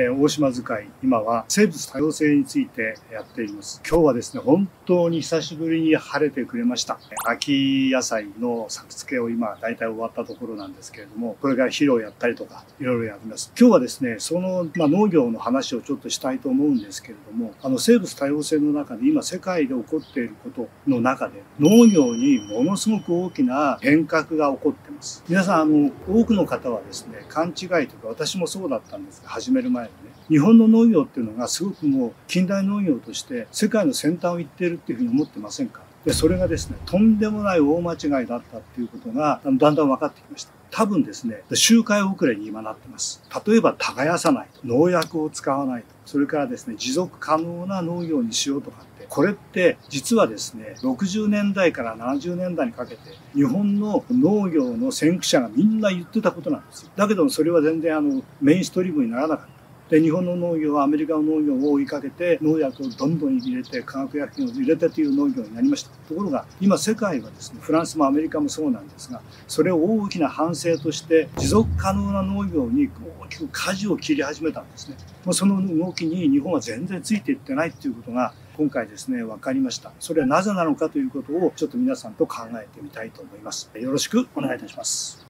えー、大島図解、今は生物多様性についてやっています。今日はですね、本当に久しぶりに晴れてくれました。秋野菜の作付けを今、大体終わったところなんですけれども、これから肥料をやったりとか、いろいろやります。今日はですね、その、まあ、農業の話をちょっとしたいと思うんですけれども、あの、生物多様性の中で、今世界で起こっていることの中で、農業にものすごく大きな変革が起こってます。皆さん、あの、多くの方はですね、勘違いというか、私もそうだったんですが、始める前ね日本の農業っていうのがすごくもう近代農業として世界の先端を行っているっていうふうに思ってませんかでそれがですねとんでもない大間違いだったっていうことがだんだん分かってきました多分ですね周回遅れに今なってます例えば耕さないと農薬を使わないとそれからですね持続可能な農業にしようとかってこれって実はですね60年代から70年代にかけて日本の農業の先駆者がみんな言ってたことなんですだけどもそれは全然あのメインストリームにならなかったで日本の農業はアメリカの農業を追いかけて農薬をどんどん入れて化学薬品を入れてという農業になりましたところが今世界はですねフランスもアメリカもそうなんですがそれを大きな反省として持続可能な農業に大きく舵を切り始めたんですねその動きに日本は全然ついていってないということが今回ですね分かりましたそれはなぜなのかということをちょっと皆さんと考えてみたいと思いますよろしくお願いいたします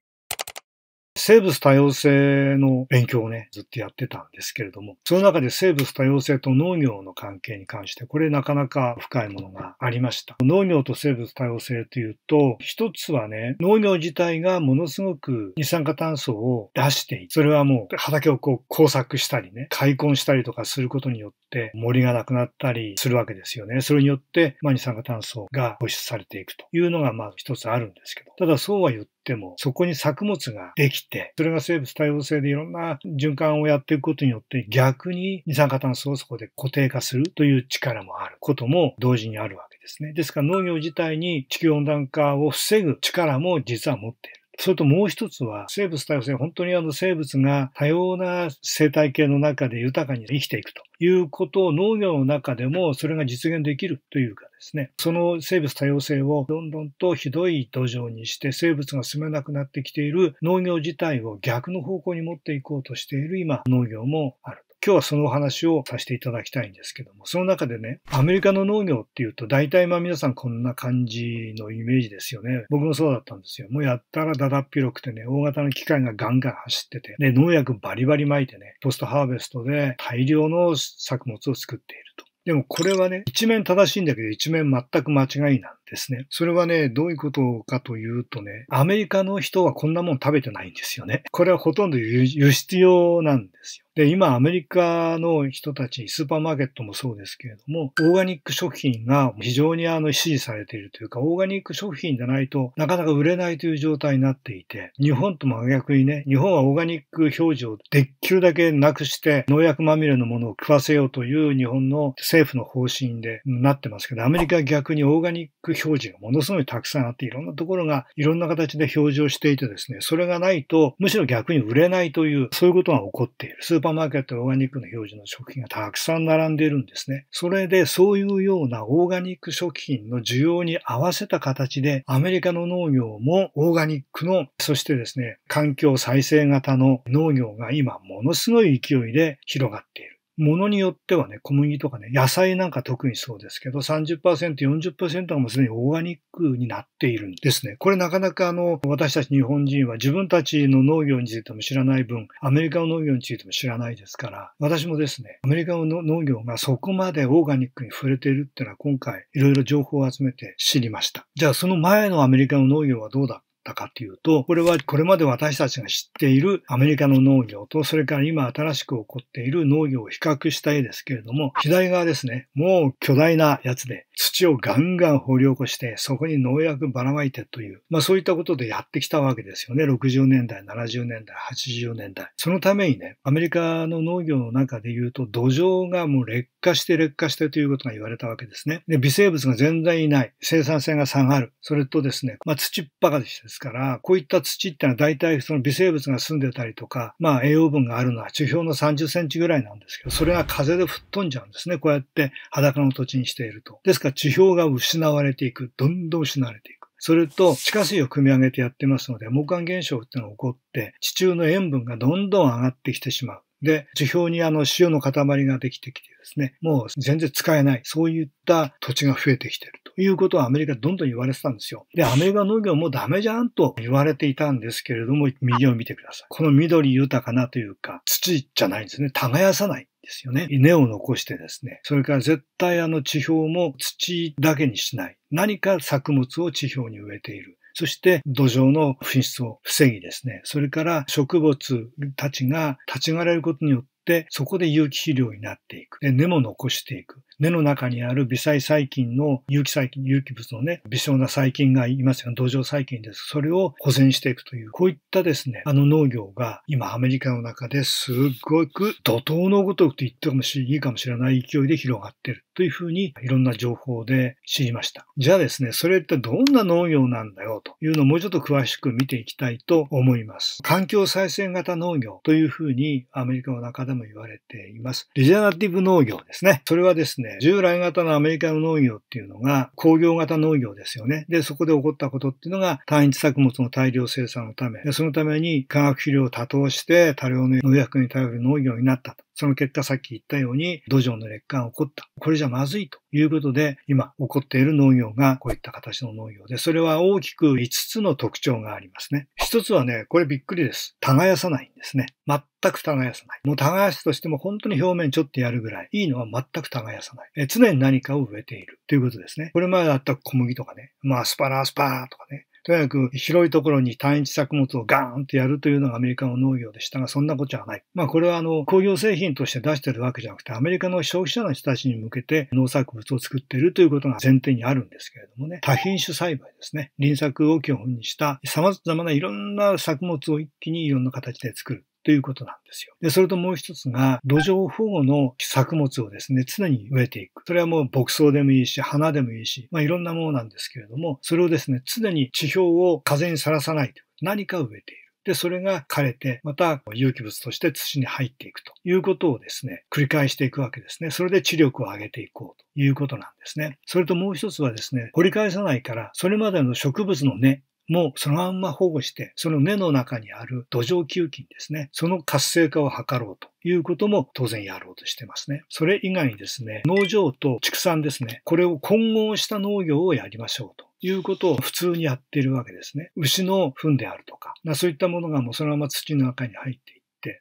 生物多様性の勉強をね、ずっとやってたんですけれども、その中で生物多様性と農業の関係に関して、これなかなか深いものがありました。農業と生物多様性というと、一つはね、農業自体がものすごく二酸化炭素を出していそれはもう畑をこう工作したりね、開墾したりとかすることによって森がなくなったりするわけですよね。それによって、まあ、二酸化炭素が保出されていくというのがまあ一つあるんですけど、ただそうは言ってっても、そこに作物ができて、それが生物多様性でいろんな循環をやっていくことによって、逆に二酸化炭素をそこで固定化するという力もあることも同時にあるわけですね。ですから農業自体に地球温暖化を防ぐ力も実は持っている。それともう一つは、生物多様性、本当にあの生物が多様な生態系の中で豊かに生きていくということを農業の中でもそれが実現できるというかですね、その生物多様性をどんどんとひどい土壌にして生物が住めなくなってきている農業自体を逆の方向に持っていこうとしている今、農業もある。今日はそのお話をさせていただきたいんですけども、その中でね、アメリカの農業っていうと、大体まあ皆さんこんな感じのイメージですよね。僕もそうだったんですよ。もうやったらだだっ広くてね、大型の機械がガンガン走ってて、で、農薬バリバリ撒いてね、ポストハーベストで大量の作物を作っていると。でもこれはね、一面正しいんだけど、一面全く間違いなんですね。それはね、どういうことかというとね、アメリカの人はこんなもん食べてないんですよね。これはほとんど輸出用なんですよ。で、今アメリカの人たち、スーパーマーケットもそうですけれども、オーガニック食品が非常にあの支持されているというか、オーガニック食品じゃないとなかなか売れないという状態になっていて、日本と真逆にね、日本はオーガニック表示をできるだけなくして農薬まみれのものを食わせようという日本の政府の方針でなってますけど、アメリカは逆にオーガニック表表示がものすごいたくさんあって、いろんなところがいろんな形で表示をしていてですね、それがないと、むしろ逆に売れないという、そういうことが起こっている。スーパーマーケットオーガニックの表示の食品がたくさん並んでいるんですね。それで、そういうようなオーガニック食品の需要に合わせた形で、アメリカの農業もオーガニックの、そしてですね、環境再生型の農業が今ものすごい勢いで広がっている。ものによってはね、小麦とかね、野菜なんか特にそうですけど、30%、40%がもうすでにオーガニックになっているんですね。これなかなかあの、私たち日本人は自分たちの農業についても知らない分、アメリカの農業についても知らないですから、私もですね、アメリカの農業がそこまでオーガニックに触れているっていうのは今回、いろいろ情報を集めて知りました。じゃあその前のアメリカの農業はどうだっったかというと、これはこれまで私たちが知っているアメリカの農業と、それから今新しく起こっている農業を比較した絵ですけれども、左側ですね、もう巨大なやつで、土をガンガン掘り起こして、そこに農薬ばらまいてという、まあそういったことでやってきたわけですよね。60年代、70年代、80年代。そのためにね、アメリカの農業の中で言うと、土壌がもう劣化して劣化してということが言われたわけですね。で、微生物が全然いない。生産性が下がる。それとですね、まあ土っぱかですですから、こういった土っていうのは大体その微生物が住んでたりとか、まあ栄養分があるのは地表の30センチぐらいなんですけど、それが風で吹っ飛んじゃうんですね。こうやって裸の土地にしていると。ですから地表が失われていく。どんどん失われていく。それと地下水を汲み上げてやってますので、木管現象っていうのが起こって、地中の塩分がどんどん上がってきてしまう。で、地表にあの塩の塊ができてきてですね、もう全然使えない、そういった土地が増えてきてるということはアメリカどんどん言われてたんですよ。で、アメリカ農業もうダメじゃんと言われていたんですけれども、右を見てください。この緑豊かなというか、土じゃないんですね。耕さない。ですよね。根を残してですね。それから絶対あの地表も土だけにしない。何か作物を地表に植えている。そして土壌の噴出を防ぎですね、それから植物たちが立ち枯れることによって、そこで有機肥料になっていく。で、根も残していく。根の中にある微細細菌の有機細菌、有機物のね、微小な細菌がいますよ、ね、土壌細菌です。それを保全していくという、こういったですね、あの農業が今アメリカの中ですっごく怒涛のごとくと言ってもいいかもしれない勢いで広がってるというふうにいろんな情報で知りました。じゃあですね、それってどんな農業なんだよというのをもうちょっと詳しく見ていきたいと思います。環境再生型農業というふうにアメリカの中でも言われています。リジェナティブ農業ですね。それはですね、ね、従来型のアメリカの農業っていうのが工業型農業ですよね。で、そこで起こったことっていうのが単一作物の大量生産のため、そのために化学肥料を多頭して多量の農薬に頼る農業になったと。その結果さっき言ったように土壌の劣化が起こった。これじゃまずいということで、今起こっている農業がこういった形の農業で、それは大きく5つの特徴がありますね。1つはね、これびっくりです。耕さないんですね。全く耕さない。もう耕すとしても本当に表面ちょっとやるぐらい。いいのは全く耕さない。え常に何かを植えているということですね。これまでだった小麦とかね、まあアスパラアスパラとかね、とにかく広いところに単一作物をガーンとやるというのがアメリカの農業でしたが、そんなことはない。まあこれはあの工業製品として出してるわけじゃなくて、アメリカの消費者の人たちに向けて農作物を作っているということが前提にあるんですけれどもね、多品種栽培ですね。輪作を基本にした様々ないろんな作物を一気にいろんな形で作る。ということなんですよ。で、それともう一つが、土壌保護の作物をですね、常に植えていく。それはもう牧草でもいいし、花でもいいし、まあいろんなものなんですけれども、それをですね、常に地表を風にさらさないと。何か植えている。で、それが枯れて、また有機物として土に入っていくということをですね、繰り返していくわけですね。それで知力を上げていこうということなんですね。それともう一つはですね、掘り返さないから、それまでの植物の根もうそのまんま保護して、その根の中にある土壌球菌ですね、その活性化を図ろうということも当然やろうとしてますね。それ以外にですね、農場と畜産ですね、これを混合した農業をやりましょうと。いうことを普通にやっているわけですね。牛の糞であるとか、そういったものがもうそのまま土の中に入っている。、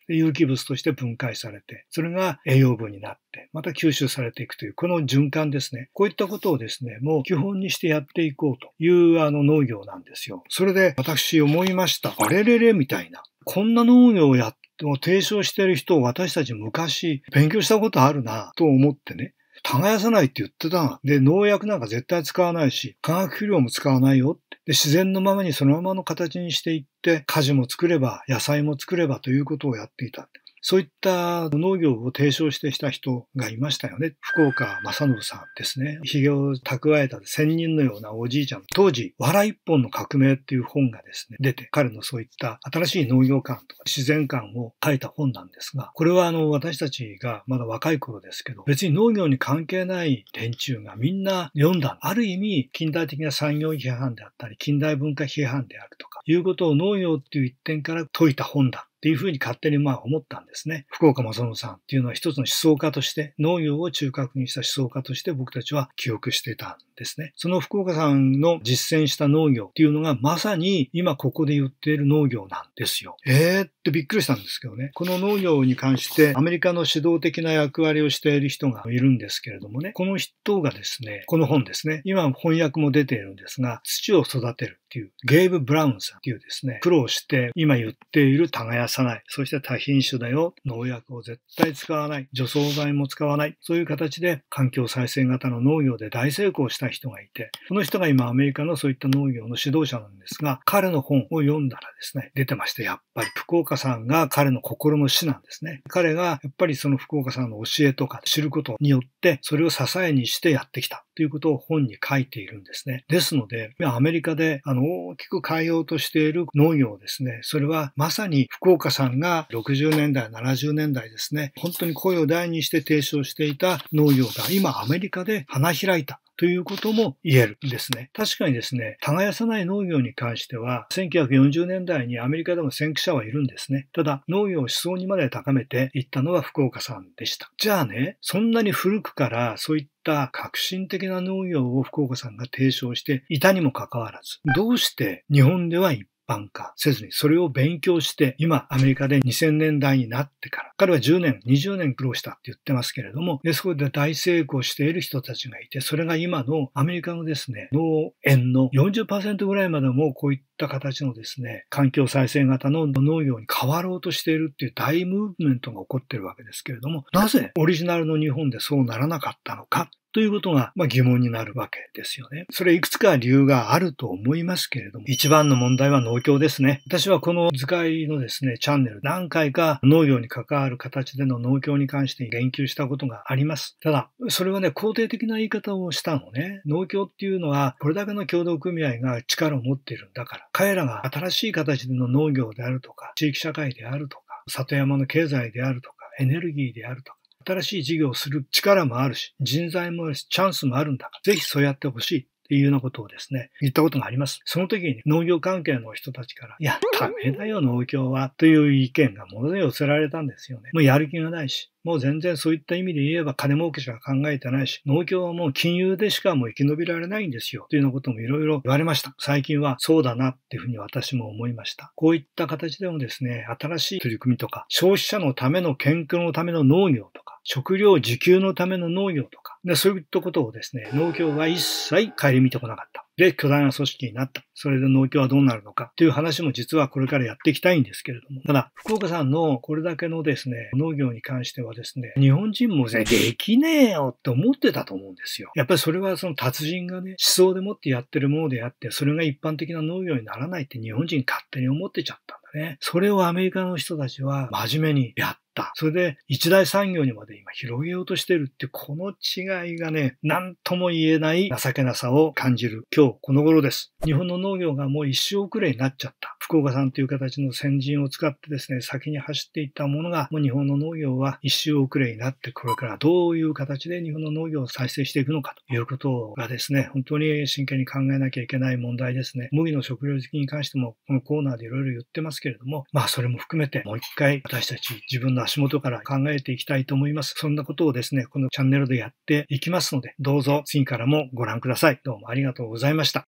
有機物として分解されて、それが栄養分になって、また吸収されていくという、この循環ですね。こういったことをですね、もう基本にしてやっていこうというあの農業なんですよ。それで私思いました。あれれれみたいな。こんな農業をやっても提唱してる人を私たち昔勉強したことあるなと思ってね。耕さないって言ってたで、農薬なんか絶対使わないし、化学肥料も使わないよで自然のままにそのままの形にしていって、家事も作れば、野菜も作ればということをやっていた。そういった農業を提唱してきた人がいましたよね。福岡正信さんですね。髭を蓄えた仙人のようなおじいちゃん。当時、笑い一本の革命っていう本がですね、出て、彼のそういった新しい農業観とか自然観を書いた本なんですが、これはあの、私たちがまだ若い頃ですけど、別に農業に関係ない連中がみんな読んだ。ある意味、近代的な産業批判であったり、近代文化批判であるとか、いうことを農業っていう一点から解いた本だっていうふうに勝手にまあ思ったんですね。福岡正信さんっていうのは一つの思想家として、農業を中核にした思想家として僕たちは記憶してたんですね。その福岡さんの実践した農業っていうのがまさに今ここで言っている農業なんですよ。えーってびっくりしたんですけどね。この農業に関してアメリカの指導的な役割をしている人がいるんですけれどもね。この人がですね、この本ですね。今翻訳も出ているんですが、土を育てるっていう、ゲイブ・ブラウンさんっていうですね、苦労して今言っている耕さない。そして多品種だよ。農薬を絶対使わない。除草剤も使わない。そういう形で環境再生型の農業で大成功した人がいて、その人が今アメリカのそういった農業の指導者なんですが、彼の本を読んだらですね、出てまして、やっぱり福岡さんが彼の心の師なんですね。彼がやっぱりその福岡さんの教えとか知ることによって、それを支えにしてやってきたということを本に書いているんですね。ですので、アメリカであの大きく変えようとしている農業ですね。それはまさに福岡さんが60年代、70年代ですね、本当に声を大にして提唱していた農業が今アメリカで花開いた。ということも言えるんですね。確かにですね、耕さない農業に関しては、1940年代にアメリカでも先駆者はいるんですね。ただ、農業を思想にまで高めていったのは福岡さんでした。じゃあね、そんなに古くからそういった革新的な農業を福岡さんが提唱していたにもかかわらず、どうして日本では一般化せずに、それを勉強して、今、アメリカで2000年代になってから、彼は10年、20年苦労したって言ってますけれども、でそこで大成功している人たちがいて、それが今のアメリカのですね、農園の40%ぐらいまでもこういった形のですね、環境再生型の農業に変わろうとしているっていう大ムーブメントが起こってるわけですけれども、なぜオリジナルの日本でそうならなかったのかということが、まあ、疑問になるわけですよね。それいくつか理由があると思いますけれども、一番の問題は農協ですね。私はこの図解のですね、チャンネル何回か農業に関わる形での農協に関して言及したことがあります。ただ、それはね、肯定的な言い方をしたのね。農協っていうのは、これだけの協同組合が力を持っているんだから、彼らが新しい形での農業であるとか、地域社会であるとか、里山の経済であるとか、エネルギーであるとか、新しい事業をする力もあるし、人材もあるし、チャンスもあるんだ。ぜひそうやってほしい。っていうようなことをですね、言ったことがあります。その時に農業関係の人たちから、いや、ダメだよ、農協は、という意見がものすごい寄せられたんですよね。もうやる気がないし、もう全然そういった意味で言えば金儲けしか考えてないし、農協はもう金融でしかもう生き延びられないんですよ。というようなこともいろいろ言われました。最近はそうだなっていうふうに私も思いました。こういった形でもですね、新しい取り組みとか、消費者のための健康のための農業とか、食料自給のための農業とか、でそういったことをですね、農協は一切顧みてこなかった。で巨大な組織になった。それで農協はどうなるのかという話も実はこれからやっていきたいんですけれども。ただ、福岡さんのこれだけのですね、農業に関してはですね、日本人もね、できねえよって思ってたと思うんですよ。やっぱりそれはその達人がね、思想でもってやってるものであって、それが一般的な農業にならないって日本人勝手に思ってちゃったんだね。それをアメリカの人たちは真面目にやって。それで一大産業にまで今広げようとしてるって、この違いがね、何とも言えない情けなさを感じる今日この頃です。日本の農業がもう一生遅れになっちゃった。福岡さんという形の先人を使ってですね、先に走っていったものが、もう日本の農業は一周遅れになって、これからどういう形で日本の農業を再生していくのかということがですね、本当に真剣に考えなきゃいけない問題ですね。麦の食料好きに関しても、このコーナーでいろいろ言ってますけれども、まあそれも含めて、もう一回私たち自分の足元から考えていきたいと思います。そんなことをですね、このチャンネルでやっていきますので、どうぞ次からもご覧ください。どうもありがとうございました。